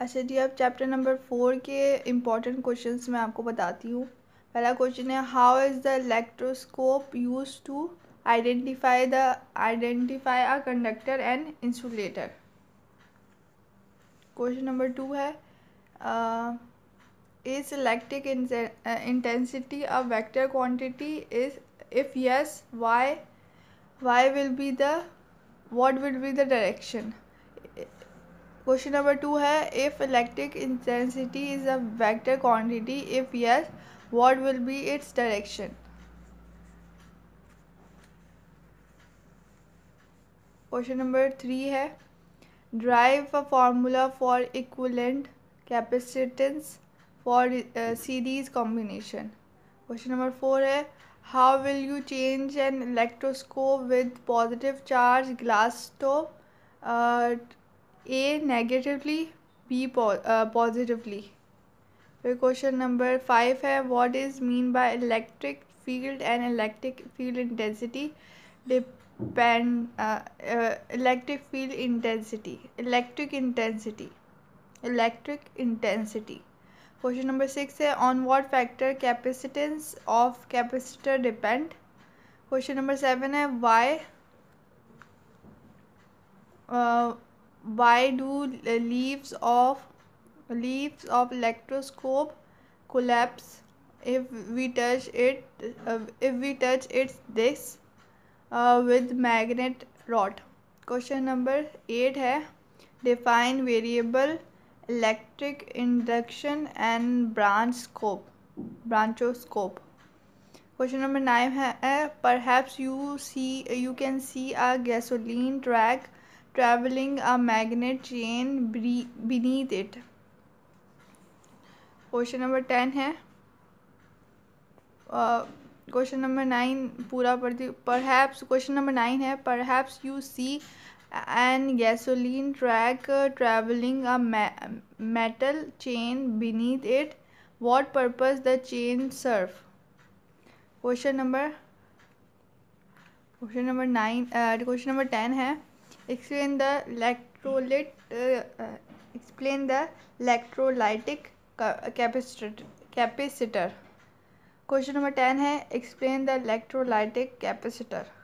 अच्छा जी अब चैप्टर नंबर फोर के इम्पॉर्टेंट क्वेश्चंस मैं आपको बताती हूँ पहला क्वेश्चन है how is the electroscope use to identify the identify a conductor and insulator question number two है is electric intensity a vector quantity is if yes why why will be the what will be the direction question number two है if electric intensity is a vector quantity if yes what will be its direction question number three है derive a formula for equivalent capacitance for series combination question number four है how will you change an electroscope with positive charge glass stove A negatively B positively फिर question number five है what is mean by electric field and electric field intensity depend electric field intensity electric intensity electric intensity question number six है on what factor capacitance of capacitor depend question number seven है Y why do leaves of leaves of electroscope collapse if we touch it uh, if we touch it this uh, with magnet rod question number 8 है define variable electric induction and branch scope branchoscope question number 9 है perhaps you see you can see a gasoline track travelling a magnet chain beneath it question number ten है question number nine पूरा पढ़ती perhaps question number nine है perhaps you see an gasoline track travelling a metal chain beneath it what purpose the chain serve question number question number nine question number ten है explain the electrolyte explain the electrolytic capacitor question number ten है explain the electrolytic capacitor